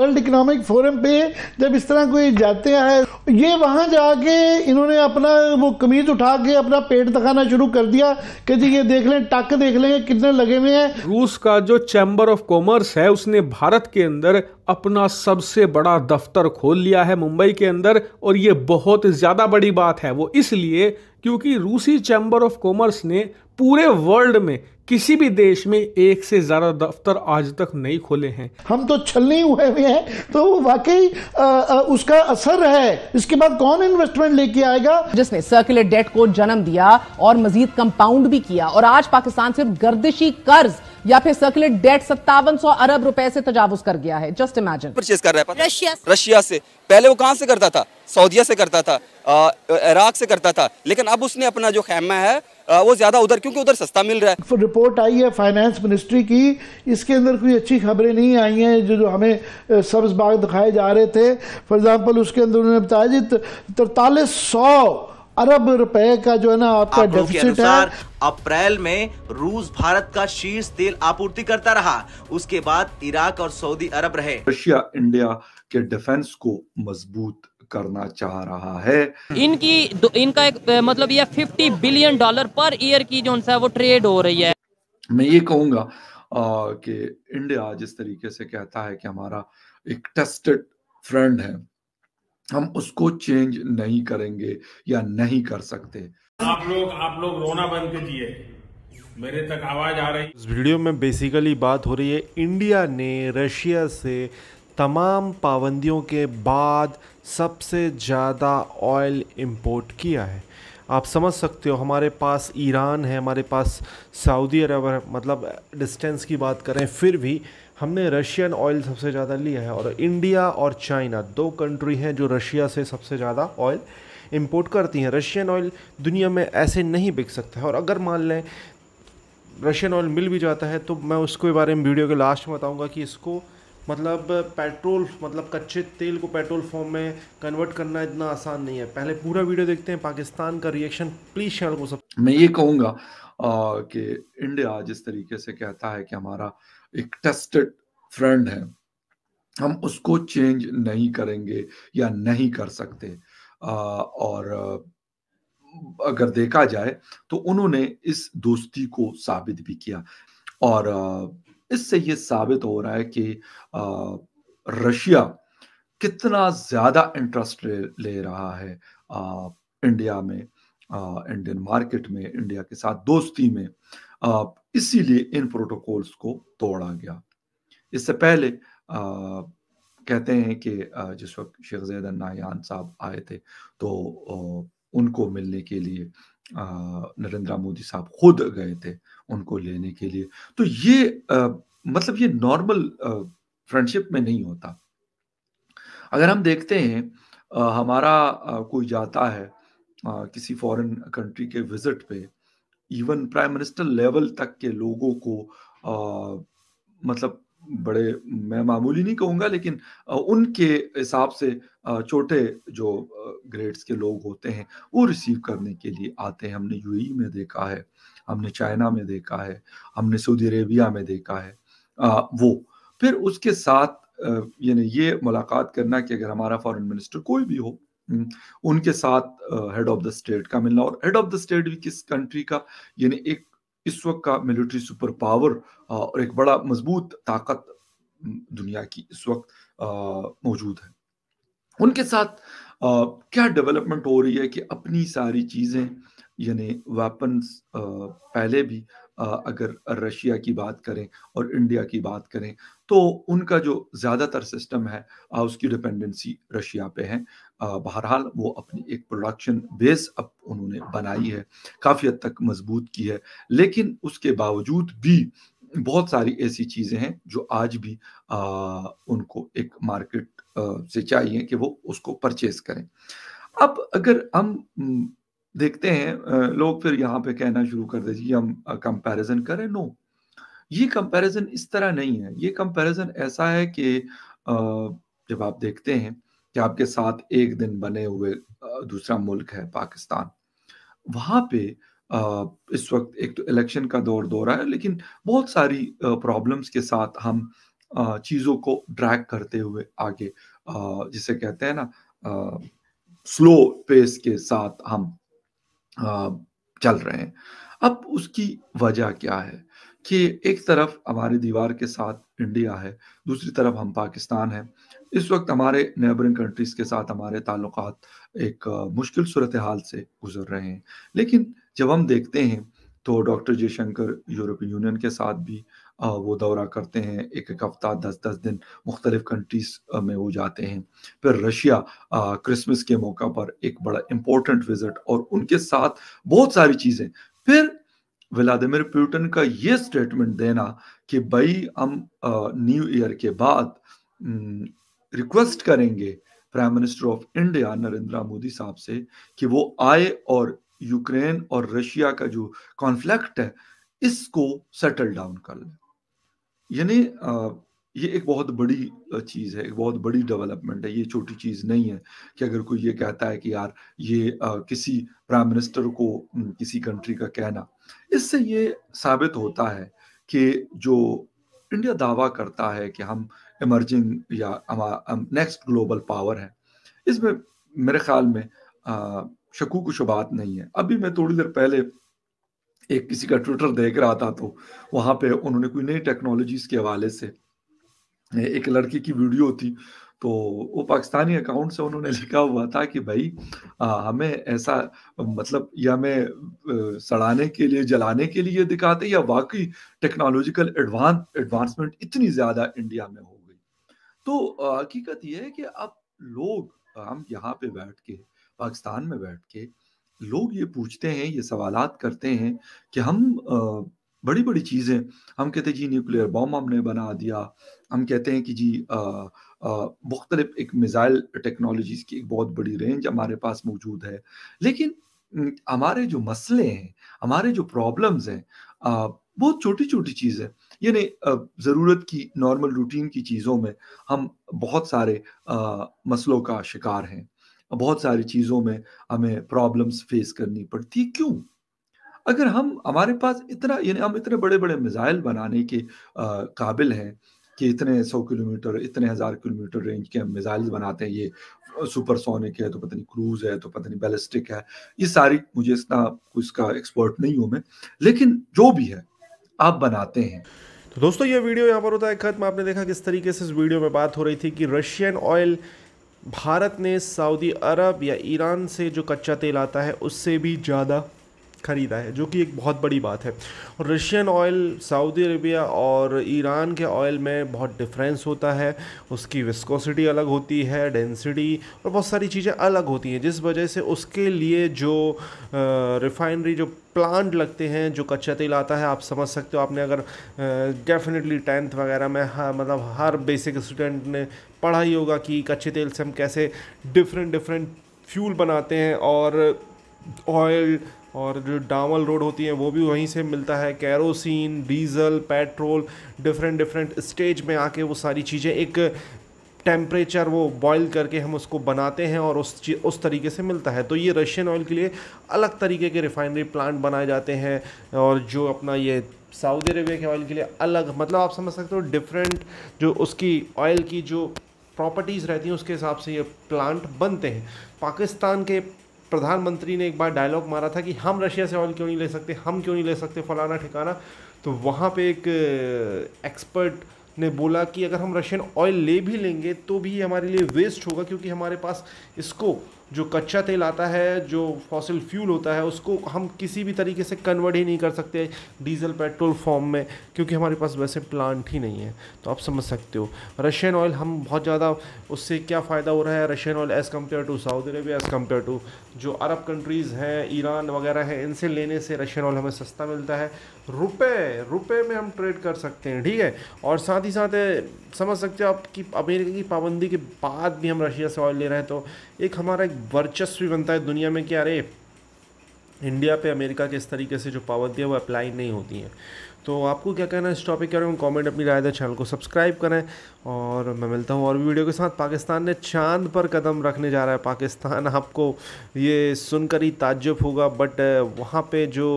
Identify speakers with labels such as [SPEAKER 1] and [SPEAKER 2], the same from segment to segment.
[SPEAKER 1] world economic forum पे जब इस तरह कोई जाते हैं ये वहाँ जाके इन्होंने अपना वो कमीज उठा के अपना पेट दिखाना शुरू कर दिया कि जी ये देख लें टक देख लें कितने लगे हुए हैं रूस का जो चैम्बर ऑफ कॉमर्स है उसने भारत के अंदर अपना सबसे बड़ा दफ्तर खोल लिया है मुंबई के अंदर और ये बहुत ज़्यादा बड़ी बात है वो इसलिए क्योंकि रूसी चैम्बर ऑफ कॉमर्स ने पूरे वर्ल्ड में किसी भी देश में एक से ज्यादा दफ्तर आज तक नहीं खोले हैं हम तो छलनी हुए हुए हैं तो वाकई उसका असर है इसके बाद कौन इन्वेस्टमेंट लेके आएगा जिसने सर्कुलर डेट को जन्म दिया और मजीद कंपाउंड भी किया और आज पाकिस्तान सिर्फ गर्दिशी कर्ज या फिर सर्कुलर डेट सत्तावन सौ अरब रुपए से तजावुज कर गया है जस्ट इमेजिन
[SPEAKER 2] परचेज कर रहा है रशिया रशिया से पहले वो कहाँ से करता था सऊदिया से करता था इराक से करता था लेकिन अब उसने अपना जो खेमा है वो ज्यादा उधर क्योंकि उधर सस्ता मिल रहा है
[SPEAKER 1] रिपोर्ट आई है फाइनेंस मिनिस्ट्री की इसके अंदर कोई अच्छी खबरें नहीं आई हैं जो जो हमें सब्ज बाग दिखाए जा रहे थे फॉर एग्जाम्पल उसके अंदर उन्होंने बताया जी तरतालीस सौ अरब रुपए का जो है ना आपका डेफिसिट है अप्रैल में रूस भारत का शीर्ष तेल आपूर्ति करता रहा उसके बाद इराक और सऊदी अरब रहे
[SPEAKER 2] रशिया इंडिया के डिफेंस को मजबूत करना चाह रहा है इनकी इनका एक मतलब ये 50 बिलियन डॉलर पर ईयर की जो है वो ट्रेड हो रही है मैं ये कहूंगा कि इंडिया जिस तरीके से कहता है कि हमारा एक टेस्टेड फ्रेंड है हम उसको चेंज नहीं करेंगे या नहीं कर सकते
[SPEAKER 1] आप लोग आप लोग रोना बंद कीजिए मेरे तक आवाज आ रही इस वीडियो में बेसिकली बात हो रही है इंडिया ने रशिया से तमाम पाबंदियों के बाद सबसे ज़्यादा ऑयल इंपोर्ट किया है आप समझ सकते हो हमारे पास ईरान है हमारे पास सऊदी अरब है मतलब डिस्टेंस की बात करें फिर भी हमने रशियन ऑयल सबसे ज़्यादा लिया है और इंडिया और चाइना दो कंट्री हैं जो रशिया से सबसे ज़्यादा ऑयल इंपोर्ट करती हैं रशियन ऑयल दुनिया में ऐसे नहीं बिक सकता है और अगर मान लें रशियन ऑयल मिल भी जाता है तो मैं उसके बारे में वीडियो के लास्ट में बताऊँगा कि इसको मतलब पेट्रोल मतलब कच्चे तेल को पेट्रोल फॉर्म में कन्वर्ट करना इतना आसान नहीं है पहले पूरा वीडियो देखते
[SPEAKER 2] हैं पाकिस्तान का रिएक्शन प्लीज चैनल को सब मैं ये कहूँगा कि इंडिया जिस तरीके से कहता है कि हमारा एक टेस्टेड फ्रेंड है हम उसको चेंज नहीं करेंगे या नहीं कर सकते आ, और अगर देखा जाए तो उन्होंने इस दोस्ती को साबित भी किया और आ, इससे ये साबित हो रहा है कि रशिया कितना ज़्यादा इंटरेस्ट ले, ले रहा है आ, इंडिया में आ, इंडियन मार्केट में इंडिया के साथ दोस्ती में इसीलिए इन प्रोटोकॉल्स को तोड़ा गया इससे पहले आ, कहते हैं कि जिस वक्त शेख जैद साहब आए थे तो उनको मिलने के लिए नरेंद्र मोदी साहब खुद गए थे उनको लेने के लिए तो ये आ, मतलब ये नॉर्मल फ्रेंडशिप में नहीं होता अगर हम देखते हैं आ, हमारा आ, कोई जाता है आ, किसी फॉरेन कंट्री के विजिट पे इवन प्राइम मिनिस्टर लेवल तक के लोगों को आ, मतलब बड़े मैं मामूली नहीं कहूँगा लेकिन उनके हिसाब से छोटे जो ग्रेड्स के लोग होते हैं वो रिसीव करने के लिए आते हैं हमने यूएई e में देखा है हमने चाइना में देखा है हमने सऊदी अरेबिया में देखा है वो फिर उसके साथ यानी ये मुलाकात करना कि अगर हमारा फॉरेन मिनिस्टर कोई भी हो उनके साथ हेड ऑफ द स्टेट का मिलना और हेड ऑफ द स्टेट भी किस कंट्री का यानी एक इस वक्त का मिलिट्री सुपर पावर और एक बड़ा मजबूत ताकत दुनिया की इस वक्त मौजूद है उनके साथ क्या डेवलपमेंट हो रही है कि अपनी सारी चीज़ें यानी वेपन्स पहले भी अगर रशिया की बात करें और इंडिया की बात करें तो उनका जो ज़्यादातर सिस्टम है उसकी डिपेंडेंसी रशिया पे है बहरहाल वो अपनी एक प्रोडक्शन बेस अब उन्होंने बनाई है काफ़ी हद तक मजबूत की है लेकिन उसके बावजूद भी बहुत सारी ऐसी चीज़ें हैं जो आज भी आ, उनको एक मार्केट आ, से चाहिए कि वो उसको परचेज करें अब अगर हम देखते हैं लोग फिर यहाँ पे कहना शुरू कर देते हम कंपैरिजन करें नो ये कंपैरिजन इस तरह नहीं है ये कंपैरिजन ऐसा है कि जब आप देखते हैं कि आपके साथ एक दिन बने हुए दूसरा मुल्क है पाकिस्तान वहां पे इस वक्त एक तो इलेक्शन का दौर दौर है लेकिन बहुत सारी प्रॉब्लम्स के साथ हम चीज़ों को ड्रैग करते हुए आगे जिसे कहते हैं ना स्लो पेस के साथ हम चल रहे हैं अब उसकी वजह क्या है कि एक तरफ हमारी दीवार के साथ इंडिया है दूसरी तरफ हम पाकिस्तान है इस वक्त हमारे नेबरिंग कंट्रीज के साथ हमारे ताल्लुक एक मुश्किल सूरत हाल से गुजर रहे हैं लेकिन जब हम देखते हैं तो डॉक्टर जयशंकर यूरोपीय यूनियन के साथ भी वो दौरा करते हैं एक एक हफ्ता दस दस दिन मुख्तलिफ कंट्रीज में वो जाते हैं फिर रशिया क्रिसमस के मौका पर एक बड़ा इम्पोर्टेंट विजिट और उनके साथ बहुत सारी चीज़ें फिर व्लादिमिर पुटिन का ये स्टेटमेंट देना कि भाई हम न्यू ईयर के बाद रिक्वेस्ट करेंगे prime minister of India Narendra Modi साहब से कि वो आए और यूक्रेन और रशिया का जो कॉन्फ्लिक्ट है इसको सेटल डाउन कर लें यानी ये एक बहुत बड़ी चीज़ है एक बहुत बड़ी डेवलपमेंट है ये छोटी चीज़ नहीं है कि अगर कोई ये कहता है कि यार ये आ, किसी प्राइम मिनिस्टर को किसी कंट्री का कहना इससे ये साबित होता है कि जो इंडिया दावा करता है कि हम इमर्जिंग या नेक्स्ट ग्लोबल पावर है इसमें मेरे ख्याल में शकूक शुबात नहीं है अभी मैं थोड़ी देर पहले एक किसी का ट्विटर देख रहा था तो वहां पे उन्होंने कोई नई टेक्नोलॉजीज के हवाले से एक लड़की की वीडियो थी तो वो पाकिस्तानी अकाउंट से उन्होंने लिखा हुआ था कि भाई आ, हमें ऐसा मतलब या हमें सड़ाने के लिए जलाने के लिए दिखाते या वाकई टेक्नोलॉजिकल एडवांस एडवांसमेंट इतनी ज़्यादा इंडिया में हो गई तो हकीकत यह है कि अब लोग हम यहाँ पे बैठ के पाकिस्तान में बैठ के लोग ये पूछते हैं ये सवालात करते हैं कि हम बड़ी बड़ी चीज़ें हम कहते हैं जी न्यूक्लियर बॉम्ब हमने बना दिया हम कहते हैं कि जी मुख्तलिफ एक मिज़ाइल टेक्नोलॉजीज़ की एक बहुत बड़ी रेंज हमारे पास मौजूद है लेकिन हमारे जो मसले हैं हमारे जो प्रॉब्लम्स हैं बहुत छोटी छोटी चीज़ है यानी ज़रूरत की नॉर्मल रूटीन की चीज़ों में हम बहुत सारे आ, मसलों का शिकार हैं बहुत सारी चीज़ों में हमें प्रॉब्लम्स फेस करनी पड़ती क्यों अगर हम हमारे पास इतना यानी हम इतने बड़े बड़े मिज़ाइल बनाने के काबिल हैं कि इतने सौ किलोमीटर इतने हज़ार किलोमीटर रेंज के हम मिज़ाइल बनाते हैं ये सुपरसोनिक है तो पता नहीं क्रूज है तो पता नहीं बैलिस्टिक है ये सारी मुझे इतना इसका एक्सपर्ट नहीं हूँ मैं लेकिन जो भी है आप बनाते हैं तो दोस्तों ये वीडियो यहाँ पर होता है खत्म आपने देखा किस तरीके से इस वीडियो में बात हो रही थी कि
[SPEAKER 1] रशियन ऑयल भारत ने सऊदी अरब या ईरान से जो कच्चा तेल आता है उससे भी ज़्यादा ख़रीदा है जो कि एक बहुत बड़ी बात है रशियन ऑयल सऊदी अरबिया और ईरान के ऑयल में बहुत डिफरेंस होता है उसकी विस्कोसिटी अलग होती है डेंसिटी और बहुत सारी चीज़ें अलग होती हैं जिस वजह से उसके लिए जो रिफाइनरी जो प्लांट लगते हैं जो कच्चा तेल आता है आप समझ सकते हो आपने अगर डेफिनेटली टेंथ वगैरह में हाँ मतलब हर बेसिक स्टूडेंट ने पढ़ा ही होगा कि कच्चे तेल से हम कैसे डिफरेंट डिफरेंट फ्यूल बनाते हैं और ऑयल और जो डावल रोड होती है वो भी वहीं से मिलता है kerosene diesel petrol different different stage में आके वो सारी चीज़ें एक टेम्परेचर वो बॉईल करके हम उसको बनाते हैं और उस उस तरीके से मिलता है तो ये रशियन ऑयल के लिए अलग तरीके के रिफाइनरी प्लांट बनाए जाते हैं और जो अपना ये सऊदी अरेबिया के ऑयल के लिए अलग मतलब आप समझ सकते हो डिफरेंट जो उसकी ऑयल की जो प्रॉपर्टीज़ रहती हैं उसके हिसाब से ये प्लांट बनते हैं पाकिस्तान के प्रधानमंत्री ने एक बार डायलॉग मारा था कि हम रशिया से ऑयल क्यों नहीं ले सकते हम क्यों नहीं ले सकते फलाना ठिकाना तो वहाँ पे एक एक्सपर्ट uh, ने बोला कि अगर हम रशियन ऑयल ले भी लेंगे तो भी हमारे लिए वेस्ट होगा क्योंकि हमारे पास इसको जो कच्चा तेल आता है जो फॉसिल फ्यूल होता है उसको हम किसी भी तरीके से कन्वर्ट ही नहीं कर सकते डीजल पेट्रोल फॉर्म में क्योंकि हमारे पास वैसे प्लांट ही नहीं है तो आप समझ सकते हो रशियन ऑयल हम बहुत ज़्यादा उससे क्या फ़ायदा हो रहा है Russian oil as compare to Saudi Arabia as compare to जो अरब कंट्रीज़ हैं ईरान वगैरह हैं इनसे लेने से रशियन ऑयल हमें सस्ता मिलता है रुपये रुपये में हम ट्रेड कर सकते हैं ठीक है और साथ ही साथ समझ सकते हो आप कि अमेरिका की पाबंदी के बाद भी हम रशिया से ऑयल ले रहे हैं तो एक हमारा भी बनता है दुनिया में कि अरे इंडिया पे अमेरिका के इस तरीके से जो पाबंदी है वो अप्लाई नहीं होती हैं तो आपको क्या कहना है इस टॉपिक के बारे में कमेंट अपनी राय दें चैनल को सब्सक्राइब करें और मैं मिलता हूँ और भी वीडियो के साथ पाकिस्तान ने चांद पर कदम रखने जा रहा है पाकिस्तान आपको ये सुनकर ही ताज्जुब होगा बट वहाँ पे जो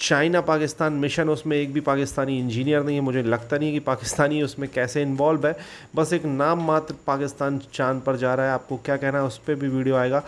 [SPEAKER 1] चाइना पाकिस्तान मिशन उसमें एक भी पाकिस्तानी इंजीनियर नहीं है मुझे लगता नहीं कि पाकिस्तानी उसमें कैसे इन्वॉल्व है बस एक नाम मात्र पाकिस्तान चांद पर जा रहा है आपको क्या कहना है उस पर भी वीडियो आएगा